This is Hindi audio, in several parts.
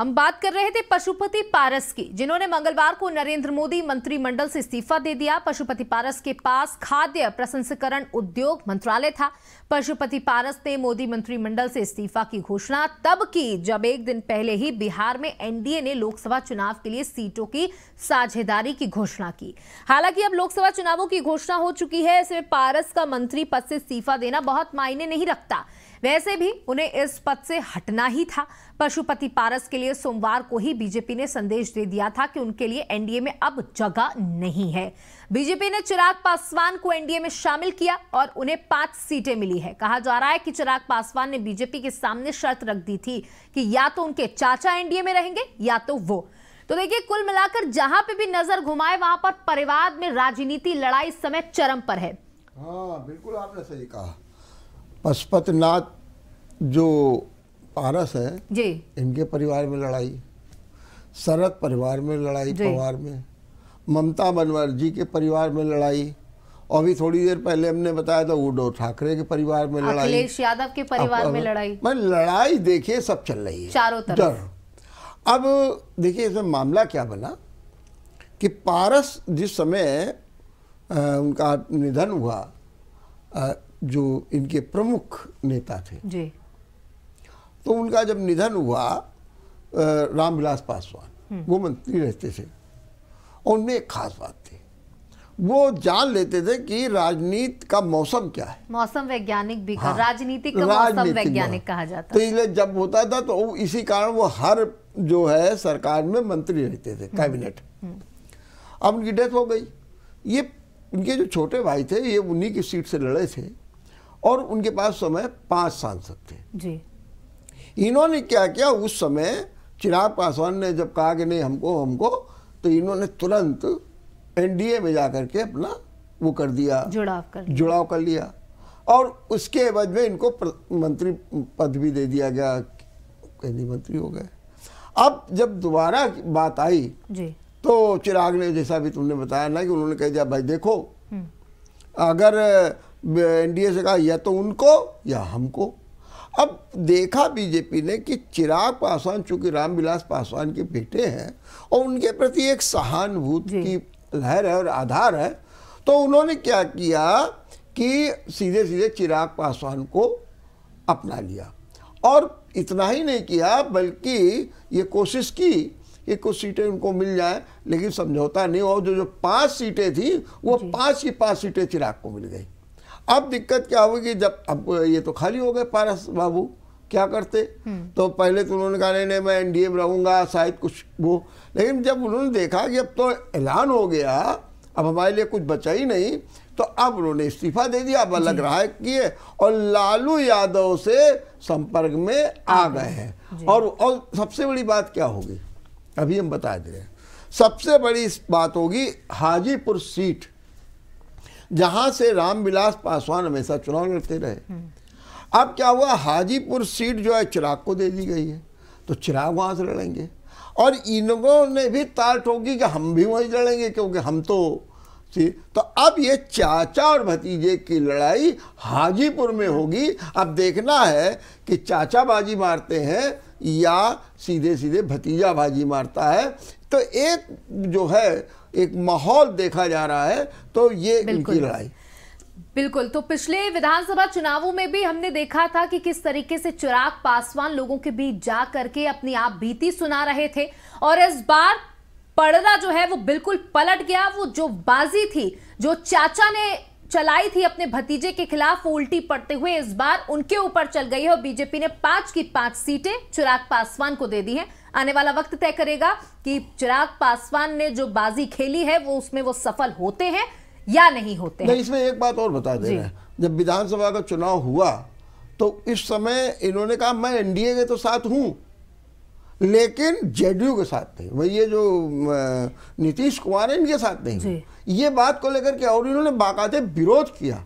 हम बात कर रहे थे पशुपति पारस की जिन्होंने मंगलवार को नरेंद्र मोदी मंत्रिमंडल से इस्तीफा दे दिया पशुपति पारस के पास खाद्य प्रसंस्करण उद्योग मंत्रालय था पशुपति पारस ने मोदी मंत्रिमंडल से इस्तीफा की घोषणा तब की जब एक दिन पहले ही बिहार में एनडीए ने लोकसभा चुनाव के लिए सीटों की साझेदारी की घोषणा की हालांकि अब लोकसभा चुनावों की घोषणा हो चुकी है इसमें पारस का मंत्री पद से इस्तीफा देना बहुत मायने नहीं रखता वैसे भी उन्हें इस पद से हटना ही था पशुपति पारस के लिए सोमवार को ही बीजेपी ने संदेश दे दिया था कि उनके लिए एनडीए में अब जगह नहीं है बीजेपी ने चिराग पासवान को एनडीए में शामिल किया और उन्हें पांच सीटें मिली है कहा जा रहा है कि चिराग पासवान ने बीजेपी के सामने शर्त रख दी थी कि या तो उनके चाचा एनडीए में रहेंगे या तो वो तो देखिए कुल मिलाकर जहां पे भी नजर घुमाए वहां पर परिवार में राजनीति लड़ाई इस समय चरम पर है हाँ बिल्कुल आपने सही कहा पशुपतिनाथ जो पारस है जी इनके परिवार में लड़ाई शरद परिवार में लड़ाई पवार में ममता बनवर जी के परिवार में लड़ाई और अभी थोड़ी देर पहले हमने बताया था उद्धव ठाकरे के परिवार में लड़ाई अखिलेश यादव के परिवार अब, में लड़ाई मैं लड़ाई देखिए सब चल रही है चारों तरफ अब देखिए इसमें मामला क्या बना कि पारस जिस समय आ, उनका निधन हुआ आ, जो इनके प्रमुख नेता थे जी तो उनका जब निधन हुआ रामविलास पासवान हम्म। वो मंत्री रहते थे और उनमें एक खास बात थी वो जान लेते थे कि राजनीति का मौसम क्या है मौसम वैज्ञानिक भी हाँ, राजनीति का मौसम वैज्ञानिक कहा जाता तो इसलिए जब होता था तो इसी कारण वो हर जो है सरकार में मंत्री रहते थे हम्म। कैबिनेट हम्म। अब उनकी डेथ हो गई ये उनके जो छोटे भाई थे ये उन्हीं की सीट से लड़े थे और उनके पास समय पांच सांसद थे जी इन्होंने क्या किया उस समय चिराग पासवान ने जब कहा कि नहीं हमको हमको तो इन्होंने तुरंत एनडीए में जा के अपना वो कर दिया जुड़ाव कर जुड़ाव कर लिया और उसके एवज में इनको मंत्री पद भी दे दिया गया केंद्रीय मंत्री हो गए अब जब दोबारा बात आई जी। तो चिराग ने जैसा भी तुमने बताया ना कि उन्होंने कह दिया भाई देखो हम्म। अगर एनडीए से कहा या तो उनको या हमको अब देखा बीजेपी ने कि चिराग पासवान चूंकि रामविलास पासवान के बेटे हैं और उनके प्रति एक सहानुभूति की लहर है और आधार है तो उन्होंने क्या किया कि सीधे सीधे चिराग पासवान को अपना लिया और इतना ही नहीं किया बल्कि ये कोशिश की कि कुछ सीटें उनको मिल जाए लेकिन समझौता नहीं और जो जो पांच सीटें थी वो पांच की पांच सीटें चिराग को मिल गई अब दिक्कत क्या होगी जब अब ये तो खाली हो गए पारस बाबू क्या करते हम्म। तो पहले तो उन्होंने कहा नहीं मैं एनडीए में रहूंगा शायद कुछ वो लेकिन जब उन्होंने देखा कि अब तो ऐलान हो गया अब हमारे लिए कुछ बचा ही नहीं तो अब उन्होंने इस्तीफा दे दिया अब अलग राय किए और लालू यादव से संपर्क में आ गए हैं और और सबसे बड़ी बात क्या होगी अभी हम बता दे रहे हैं सबसे बड़ी बात होगी हाजीपुर सीट जहाँ से रामविलास पासवान हमेशा चुनाव लड़ते रहे अब क्या हुआ हाजीपुर सीट जो है चिराग को दे दी गई है तो चिराग वहां से लड़ेंगे और लोगों ने भी ताल ठोकी कि हम भी वहीं लड़ेंगे क्योंकि हम तो थी तो अब ये चाचा और भतीजे की लड़ाई हाजीपुर में होगी अब देखना है कि चाचा बाजी मारते हैं या सीधे सीधे भतीजा बाजी मारता है तो एक जो है एक माहौल देखा जा रहा है तो ये इनकी लड़ाई बिल्कुल तो पिछले विधानसभा चुनावों में भी हमने देखा था कि किस तरीके से चिराग पासवान लोगों के बीच जा करके अपनी आप बीती सुना रहे थे और इस बार पड़दा जो है वो बिल्कुल पलट गया वो जो बाजी थी जो चाचा ने चलाई थी अपने भतीजे के खिलाफ उल्टी पड़ते हुए इस बार उनके ऊपर चल गई है और बीजेपी ने पांच की पांच सीटें चिराग पासवान को दे दी है आने वाला वक्त तय करेगा कि चिराग पासवान ने जो बाजी खेली है वो उसमें वो सफल होते हैं या नहीं होते नहीं, इसमें एक बात और बता दे जब विधानसभा का चुनाव हुआ तो इस समय इन्होंने कहा मैं एनडीए के तो साथ हूं लेकिन जेडीयू के साथ नहीं वही ये जो नीतीश कुमार है इनके साथ नहीं ये बात को लेकर के और इन्होंने बाकायदे विरोध किया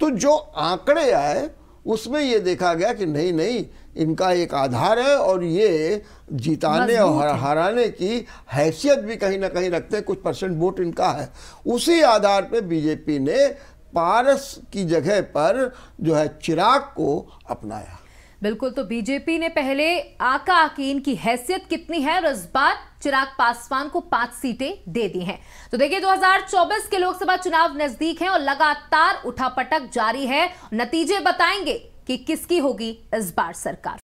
तो जो आंकड़े आए उसमें ये देखा गया कि नहीं नहीं इनका एक आधार है और ये जिताने और हराने की हैसियत भी कहीं ना कहीं रखते हैं कुछ परसेंट वोट इनका है उसी आधार पे बीजेपी ने पारस की जगह पर जो है चिराग को अपनाया बिल्कुल तो बीजेपी ने पहले आका आकीन की हैसियत कितनी है और इस बार चिराग पासवान को पांच सीटें दे दी हैं तो देखिए 2024 के लोकसभा चुनाव नजदीक हैं और लगातार उठापटक जारी है नतीजे बताएंगे कि किसकी होगी इस बार सरकार